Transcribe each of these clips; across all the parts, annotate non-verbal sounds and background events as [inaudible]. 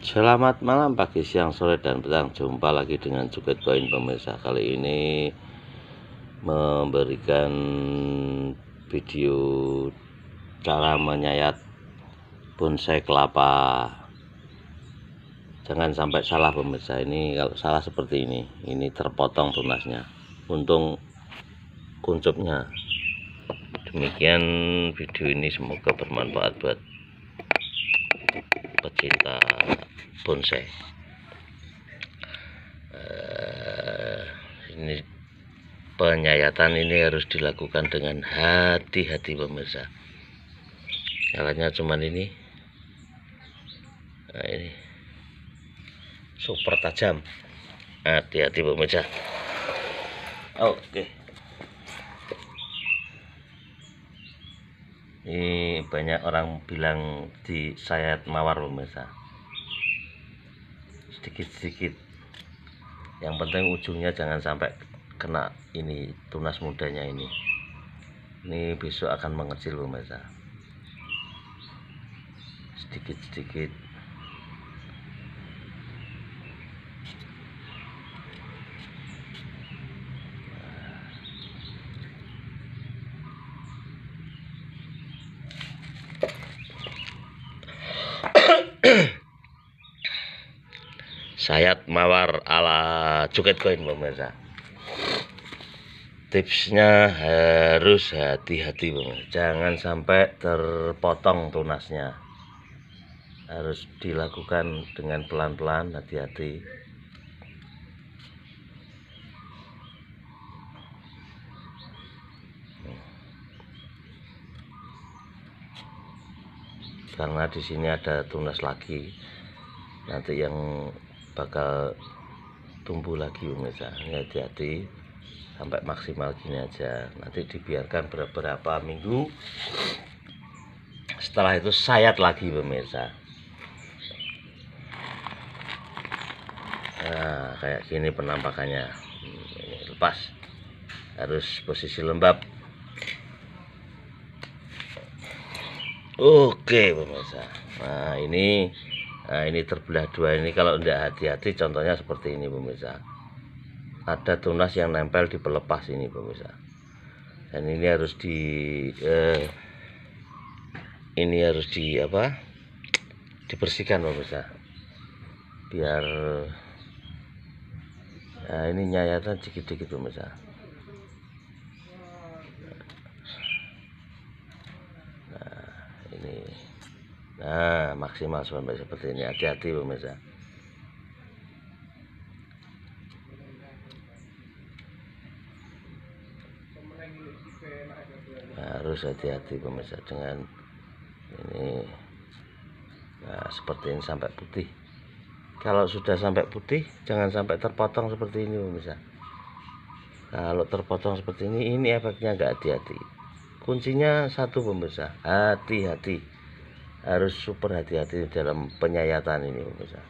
Selamat malam, pagi, siang, sore, dan petang. Jumpa lagi dengan Cuket Koin pemirsa. Kali ini memberikan video cara menyayat bonsai kelapa. Jangan sampai salah pemirsa ini. Kalau salah seperti ini, ini terpotong tunasnya. Untung kuncupnya. Demikian video ini semoga bermanfaat buat pecinta bonsai eh, ini penyayatan ini harus dilakukan dengan hati-hati pemirsa alatnya cuma ini nah ini super tajam hati-hati pemirsa oke ini banyak orang bilang di sayat mawar pemirsa sedikit-sedikit yang penting ujungnya jangan sampai kena ini tunas mudanya ini ini besok akan mengecil pemirsa sedikit-sedikit sayat mawar ala cuket koin pemirsa tipsnya harus hati-hati jangan sampai terpotong tunasnya harus dilakukan dengan pelan-pelan hati-hati karena di sini ada tunas lagi nanti yang bakal tumbuh lagi pemirsa ya. hati-hati sampai maksimal gini aja nanti dibiarkan beberapa minggu setelah itu sayat lagi pemirsa nah kayak gini penampakannya ini hmm, lepas harus posisi lembab oke pemirsa nah ini Nah, ini terbelah dua ini kalau tidak hati-hati contohnya seperti ini pemirsa. Ada tunas yang nempel di pelepas ini pemirsa. Dan ini harus di eh, ini harus di apa? dibersihkan pemirsa. Biar Nah, ini nyayatan dikit-dikit pemirsa. Nah, ini nah maksimal sampai seperti ini hati-hati pemirsa harus hati-hati pemirsa dengan ini nah seperti ini sampai putih kalau sudah sampai putih jangan sampai terpotong seperti ini pemirsa kalau terpotong seperti ini ini efeknya gak hati-hati kuncinya satu pemirsa hati-hati harus super hati-hati dalam penyayatan ini pemirsa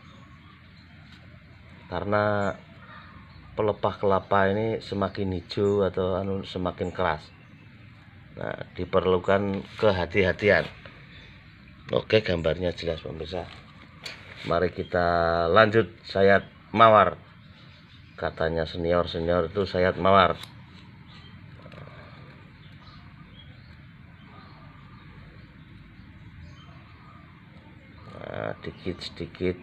karena pelepah kelapa ini semakin hijau atau anu semakin keras nah diperlukan kehati-hatian oke gambarnya jelas pemirsa mari kita lanjut sayat mawar katanya senior senior itu sayat mawar sedikit-sedikit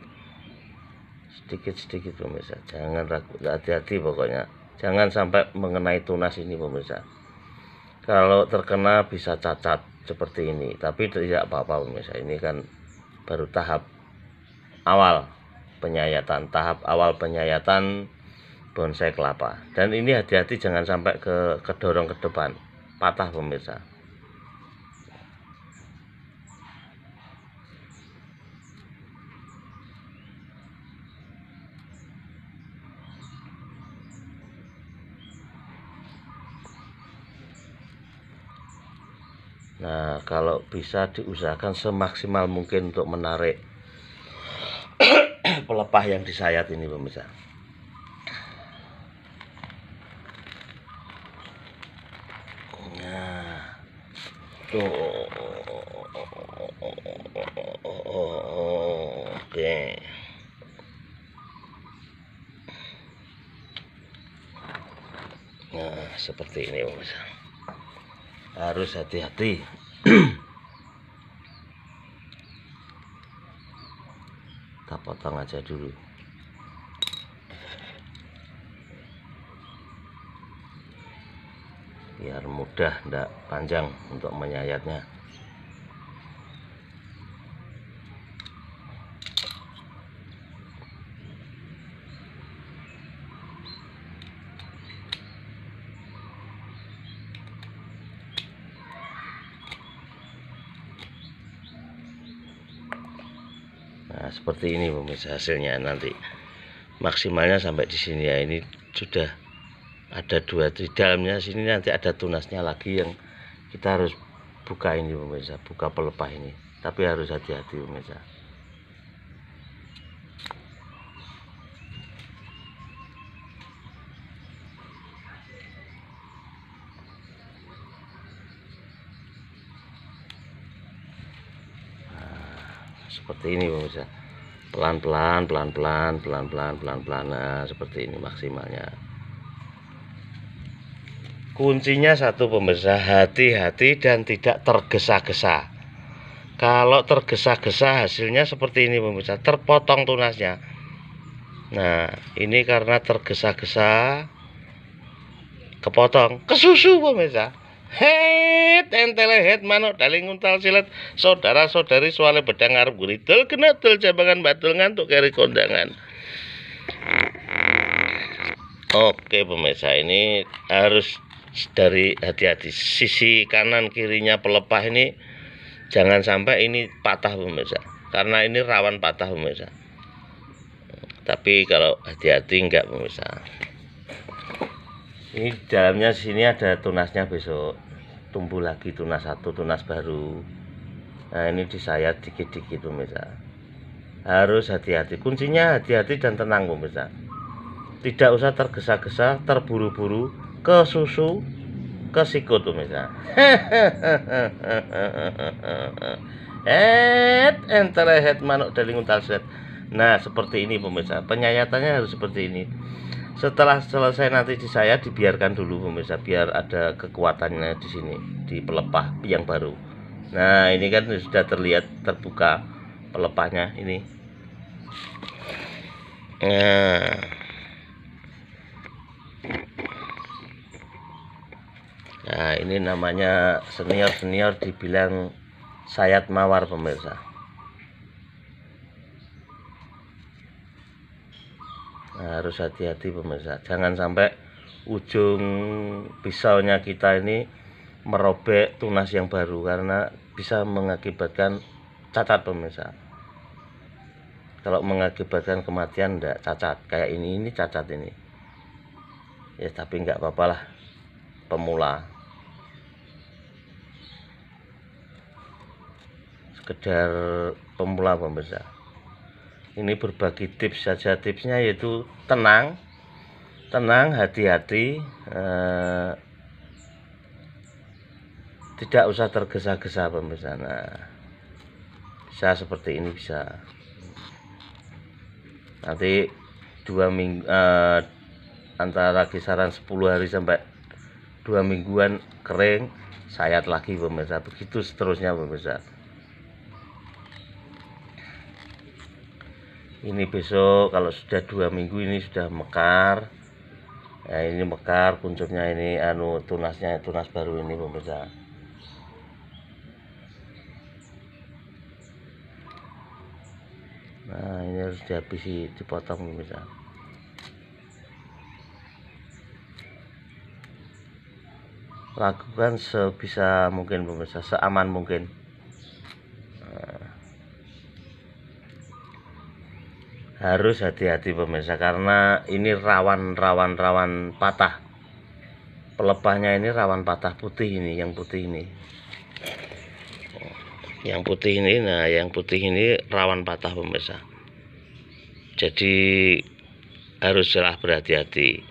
sedikit-sedikit pemirsa jangan ragu hati-hati pokoknya jangan sampai mengenai tunas ini pemirsa kalau terkena bisa cacat seperti ini tapi tidak apa-apa pemirsa ini kan baru tahap awal penyayatan tahap awal penyayatan bonsai kelapa dan ini hati-hati jangan sampai ke kedorong ke depan patah pemirsa Nah, kalau bisa diusahakan semaksimal mungkin untuk menarik [coughs] pelepah yang disayat ini pemirsa. Nah, ya. tuh. Oke. Nah, seperti ini pemirsa. Harus hati-hati kita potong aja dulu biar mudah tidak panjang untuk menyayatnya Nah, seperti ini pemirsa hasilnya nanti. Maksimalnya sampai di sini ya. Ini sudah ada dua di dalamnya sini nanti ada tunasnya lagi yang kita harus buka ini pemirsa, buka pelepah ini. Tapi harus hati-hati pemirsa. seperti ini pemirsa pelan-pelan pelan-pelan pelan-pelan pelan-pelan nah, seperti ini maksimalnya kuncinya satu pemirsa hati-hati dan tidak tergesa-gesa kalau tergesa-gesa hasilnya seperti ini pemirsa terpotong tunasnya nah ini karena tergesa-gesa kepotong kesusu pemirsa Hei, entele het manuk daling nguntal silat saudara-saudari soale bedang arep kena genedul jabangan batul ngantuk keri kondangan. Oke pemirsa ini harus dari hati-hati sisi kanan kirinya pelepah ini jangan sampai ini patah pemirsa karena ini rawan patah pemirsa tapi kalau hati-hati enggak pemirsa ini dalamnya sini ada tunasnya besok tumbuh lagi tunas satu tunas baru nah ini disayat dikit-dikit pemirsa harus hati-hati kuncinya hati-hati dan tenang pemirsa tidak usah tergesa-gesa terburu-buru ke susu ke sikut pemirsa [laughs] et entere head manuk deling untal set nah seperti ini pemirsa penyayatannya harus seperti ini setelah selesai nanti di saya dibiarkan dulu pemirsa biar ada kekuatannya di sini di pelepah yang baru nah ini kan sudah terlihat terbuka pelepahnya ini nah, nah ini namanya senior-senior dibilang sayat mawar pemirsa harus hati-hati pemirsa jangan sampai ujung pisaunya kita ini merobek tunas yang baru karena bisa mengakibatkan cacat pemirsa kalau mengakibatkan kematian enggak cacat kayak ini ini cacat ini ya tapi enggak apa-apalah pemula sekedar pemula pemirsa ini berbagi tips saja tipsnya yaitu tenang tenang hati-hati eh, tidak usah tergesa-gesa pemirsa nah, bisa seperti ini bisa nanti dua minggu eh, antara kisaran 10 hari sampai dua mingguan kering sayat lagi pemirsa begitu seterusnya pemirsa ini besok kalau sudah dua minggu ini sudah mekar nah ini mekar kuncupnya ini anu tunasnya tunas baru ini pemirsa nah ini harus dihabisi dipotong pemirsa lakukan sebisa mungkin pemirsa seaman mungkin harus hati-hati pemirsa karena ini rawan rawan rawan patah pelepahnya ini rawan patah putih ini yang putih ini yang putih ini nah yang putih ini rawan patah pemirsa jadi harus cerah berhati-hati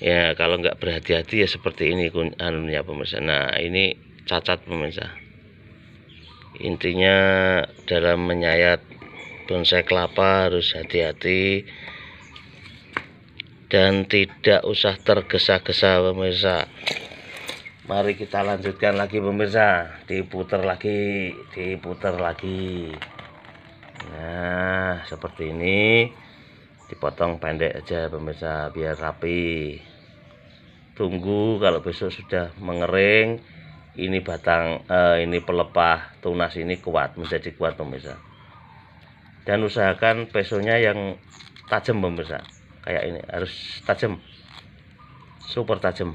ya kalau nggak berhati-hati ya seperti ini anunya pemirsa nah ini cacat pemirsa intinya dalam menyayat bonsai kelapa harus hati-hati dan tidak usah tergesa-gesa pemirsa mari kita lanjutkan lagi pemirsa diputar lagi diputar lagi nah seperti ini dipotong pendek aja pemirsa biar rapi tunggu kalau besok sudah mengering ini batang eh, ini pelepah tunas ini kuat menjadi kuat pemirsa dan usahakan pesonya yang tajam pemirsa kayak ini harus tajam super tajam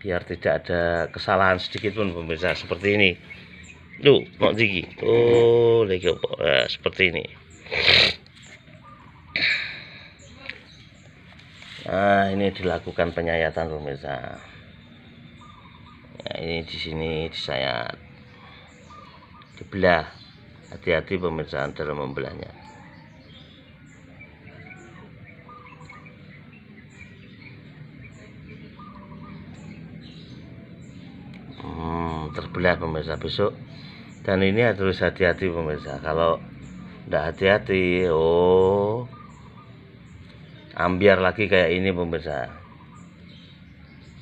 biar tidak ada kesalahan sedikit pun pemirsa seperti ini lu mau gigi oh lagi ya, seperti ini nah ini dilakukan penyayatan pemirsa ya, nah, ini di sini disayat dibelah hati-hati pemirsa dalam membelahnya hmm, terbelah pemirsa besok dan ini harus hati-hati pemirsa kalau tidak hati-hati oh ambiar lagi kayak ini pemirsa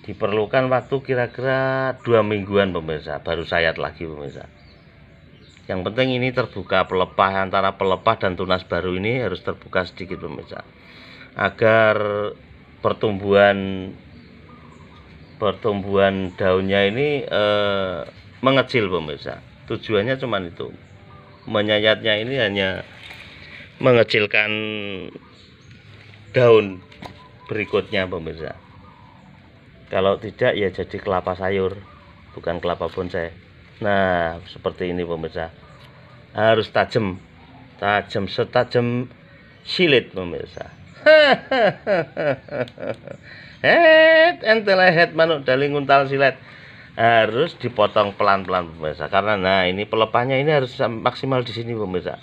diperlukan waktu kira-kira dua mingguan pemirsa baru sayat lagi pemirsa yang penting ini terbuka pelepah antara pelepah dan tunas baru ini harus terbuka sedikit pemirsa agar pertumbuhan pertumbuhan daunnya ini eh, mengecil pemirsa tujuannya cuma itu menyayatnya ini hanya mengecilkan daun berikutnya pemirsa kalau tidak ya jadi kelapa sayur bukan kelapa bonsai Nah, seperti ini pemirsa. Harus tajam. Tajam setajam silit pemirsa. [laughs] head entele head manuk daling untal silet harus dipotong pelan-pelan pemirsa karena nah ini pelepahnya ini harus maksimal di sini pemirsa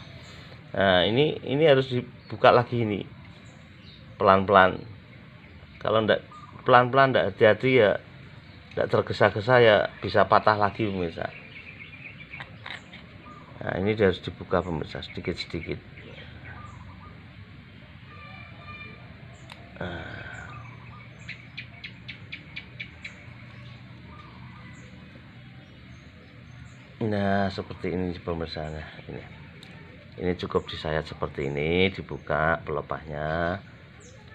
nah ini ini harus dibuka lagi ini pelan-pelan kalau ndak pelan-pelan ndak hati-hati ya ndak tergesa-gesa ya bisa patah lagi pemirsa nah ini harus dibuka pemirsa sedikit-sedikit ah. nah. seperti ini pemirsa. Nah, ini. Ini cukup disayat seperti ini, dibuka pelepahnya.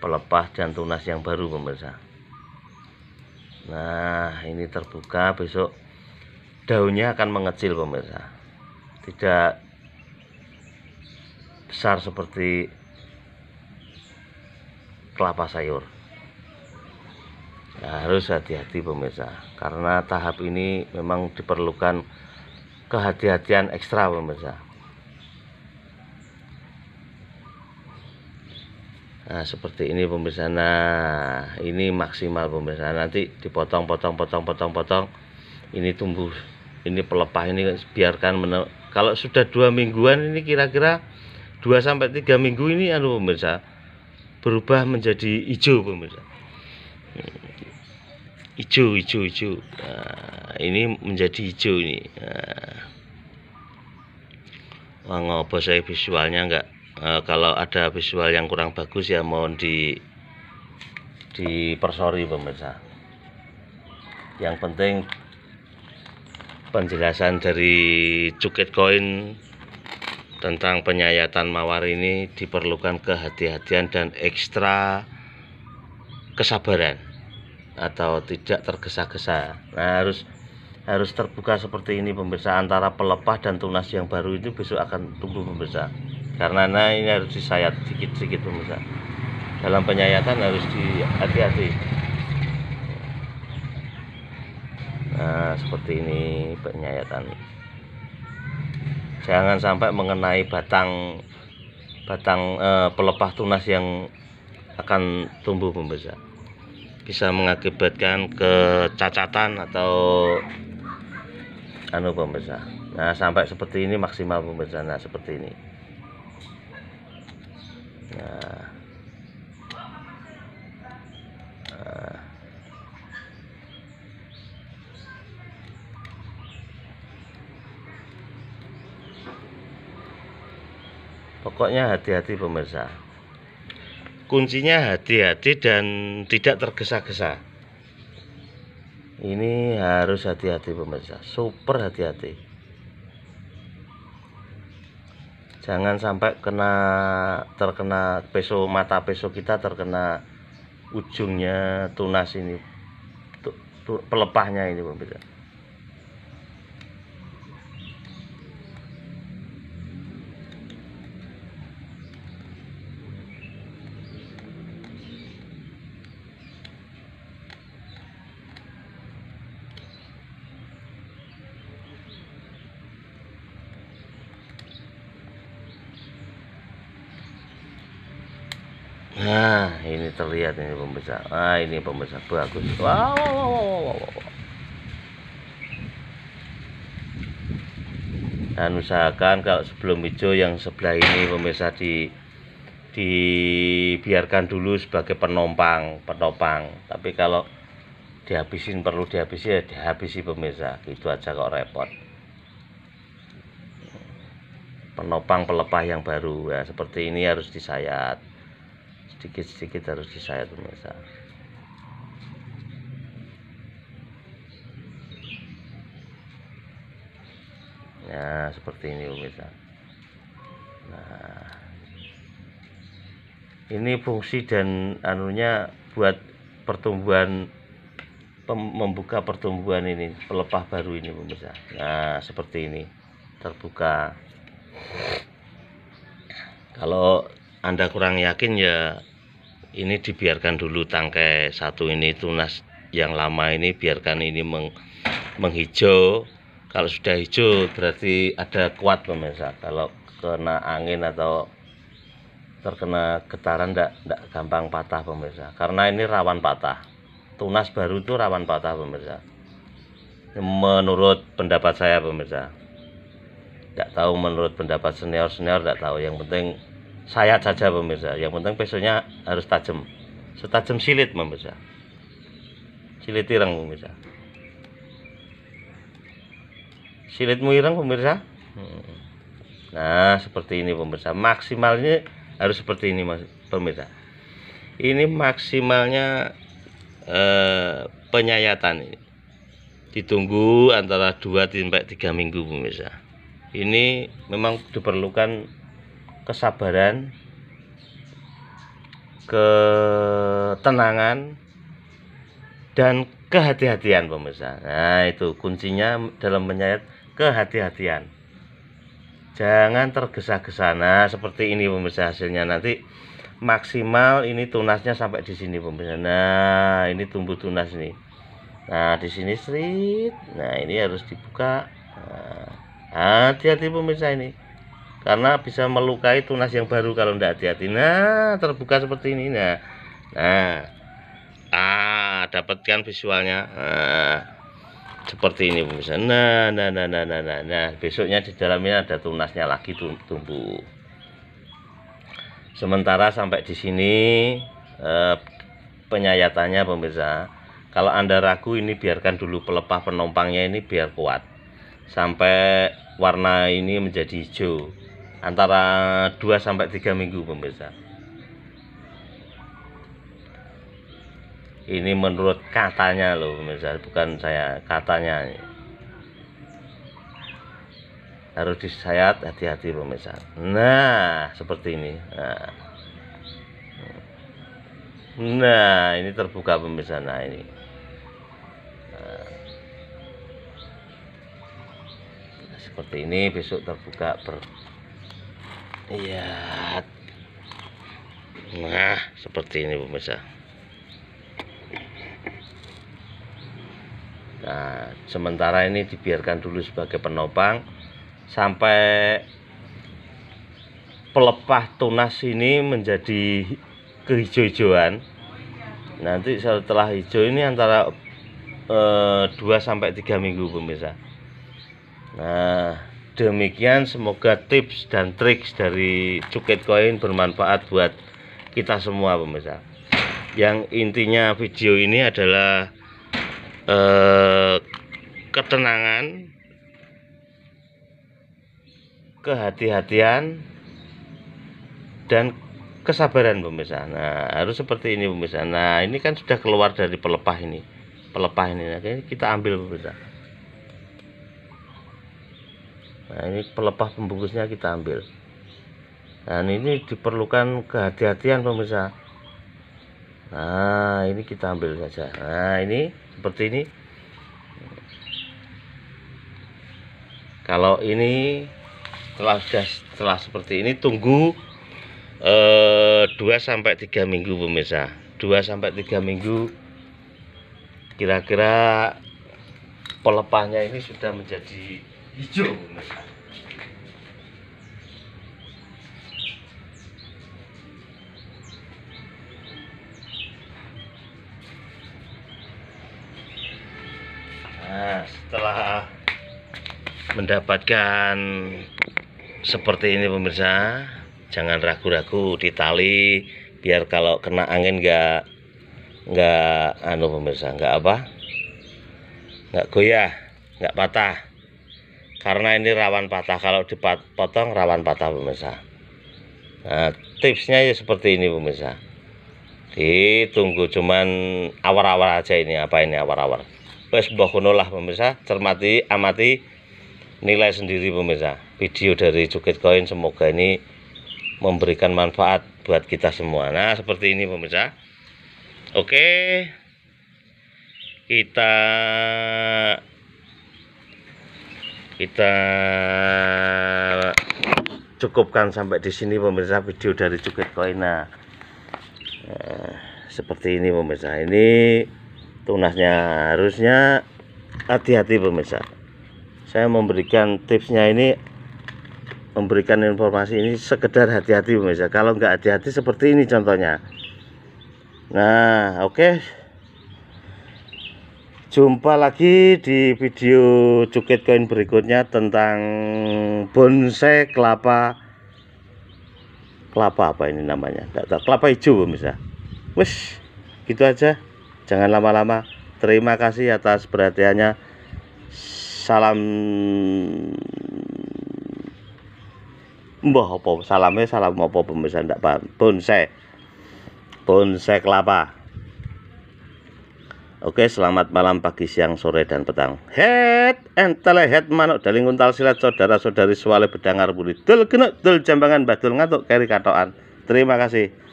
Pelepah dan tunas yang baru pemirsa. Nah, ini terbuka besok daunnya akan mengecil pemirsa tidak besar seperti kelapa sayur nah, harus hati-hati pemirsa karena tahap ini memang diperlukan kehati-hatian ekstra pemirsa nah seperti ini pemirsa nah ini maksimal pemirsa nanti dipotong potong potong potong potong ini tumbuh ini pelepah ini biarkan kalau sudah dua mingguan ini kira-kira 2 sampai tiga minggu ini anu pemirsa berubah menjadi hijau pemirsa hijau hijau hijau nah, ini menjadi hijau ini nah. Wah, ngopo saya visualnya enggak nah, kalau ada visual yang kurang bagus ya mohon di di persori, pemirsa yang penting penjelasan dari cuket Koin tentang penyayatan mawar ini diperlukan kehati-hatian dan ekstra kesabaran atau tidak tergesa-gesa. Nah, harus harus terbuka seperti ini pemirsa antara pelepah dan tunas yang baru itu besok akan tumbuh pemirsa. Karena nah, ini harus disayat sedikit-sedikit pemirsa. Dalam penyayatan harus dihati-hati. nah seperti ini penyayatan jangan sampai mengenai batang batang eh, pelepah tunas yang akan tumbuh membesar bisa mengakibatkan kecacatan atau anu pembesar nah sampai seperti ini maksimal pembesar nah seperti ini nah, nah. pokoknya hati-hati pemirsa kuncinya hati-hati dan tidak tergesa-gesa ini harus hati-hati pemirsa super hati-hati jangan sampai kena terkena peso mata peso kita terkena ujungnya tunas ini pelepahnya ini pemirsa nah ini terlihat ini pembesar ah ini pemirsa bagus wow, wow, wow, wow, wow. dan usahakan kalau sebelum hijau yang sebelah ini pemirsa di dibiarkan dulu sebagai penopang penopang tapi kalau dihabisin perlu dihabisi ya dihabisi pemirsa gitu aja kok repot penopang pelepah yang baru ya seperti ini harus disayat sedikit-sedikit harus disayat pemirsa ya seperti ini pemirsa nah ini fungsi dan anunya buat pertumbuhan membuka pertumbuhan ini pelepah baru ini pemirsa nah seperti ini terbuka kalau anda kurang yakin ya ini dibiarkan dulu tangkai satu ini tunas yang lama ini biarkan ini meng, menghijau kalau sudah hijau berarti ada kuat pemirsa kalau kena angin atau terkena getaran tidak gampang patah pemirsa karena ini rawan patah tunas baru itu rawan patah pemirsa menurut pendapat saya pemirsa tidak tahu menurut pendapat senior senior tidak tahu yang penting sayat saja pemirsa yang penting pesonya harus tajam setajam silit pemirsa silit tirang pemirsa silit muirang pemirsa hmm. nah seperti ini pemirsa maksimalnya harus seperti ini pemirsa ini maksimalnya eh, penyayatan ini ditunggu antara 2 sampai 3 minggu pemirsa ini memang diperlukan kesabaran, ketenangan, dan kehati-hatian pemirsa. Nah itu kuncinya dalam menyayat kehati-hatian. Jangan tergesa-gesa. Nah seperti ini pemirsa hasilnya nanti maksimal ini tunasnya sampai di sini pemirsa. Nah ini tumbuh tunas ini. Nah di sini street. Nah ini harus dibuka. Nah, hati-hati nah, pemirsa ini karena bisa melukai tunas yang baru kalau tidak hati-hati nah terbuka seperti ini nah nah ah dapatkan visualnya nah, seperti ini pemirsa nah nah nah nah nah nah, nah. besoknya di dalamnya ada tunasnya lagi tumbuh sementara sampai di sini eh, penyayatannya pemirsa kalau anda ragu ini biarkan dulu pelepah penumpangnya ini biar kuat sampai warna ini menjadi hijau antara 2 sampai 3 minggu pemirsa ini menurut katanya loh pemirsa bukan saya katanya harus disayat hati-hati pemirsa nah seperti ini nah. nah ini terbuka pemirsa nah ini nah. seperti ini besok terbuka ber lihat nah seperti ini pemirsa nah sementara ini dibiarkan dulu sebagai penopang sampai pelepah tunas ini menjadi kehijau-hijauan nanti setelah hijau ini antara eh, 2 sampai 3 minggu pemirsa nah demikian semoga tips dan trik dari Cuket Koin bermanfaat buat kita semua pemirsa. Yang intinya video ini adalah eh, ketenangan, kehati-hatian dan kesabaran pemirsa. Nah, harus seperti ini pemirsa. Nah, ini kan sudah keluar dari pelepah ini. Pelepah ini nah, kita ambil pemirsa. nah ini pelepah pembungkusnya kita ambil dan ini diperlukan kehati-hatian pemirsa nah ini kita ambil saja nah ini seperti ini kalau ini telah sudah setelah seperti ini tunggu eh, 2 sampai 3 minggu pemirsa 2 sampai 3 minggu kira-kira pelepahnya ini sudah menjadi hijau Nah, setelah mendapatkan seperti ini pemirsa, jangan ragu-ragu ditali biar kalau kena angin nggak nggak anu pemirsa, nggak apa? nggak goyah, nggak patah karena ini rawan patah kalau dipotong rawan patah pemirsa nah, eh, tipsnya ya seperti ini pemirsa ditunggu cuman awar-awar aja ini apa ini awar-awar wes -awar. lah pemirsa cermati amati nilai sendiri pemirsa video dari Cukit Koin semoga ini memberikan manfaat buat kita semua nah seperti ini pemirsa oke kita kita cukupkan sampai di sini pemirsa video dari Cukit Koina nah, seperti ini pemirsa ini tunasnya harusnya hati-hati pemirsa saya memberikan tipsnya ini memberikan informasi ini sekedar hati-hati pemirsa kalau nggak hati-hati seperti ini contohnya nah oke okay. Jumpa lagi di video cukit koin berikutnya tentang bonsai kelapa kelapa apa ini namanya? Kelapa hijau pemirsa. Wes, gitu aja. Jangan lama-lama. Terima kasih atas perhatiannya. Salam Mbah apa salamnya salam apa pemirsa ndak paham. Bonsai. Bonsai kelapa. Oke, selamat malam, pagi, siang, sore, dan petang. Head and telehead manuk daling kuntal silat saudara-saudari swale bedangar budi. Dul genuk, dul jambangan, badul ngatuk, keri katoan. Terima kasih.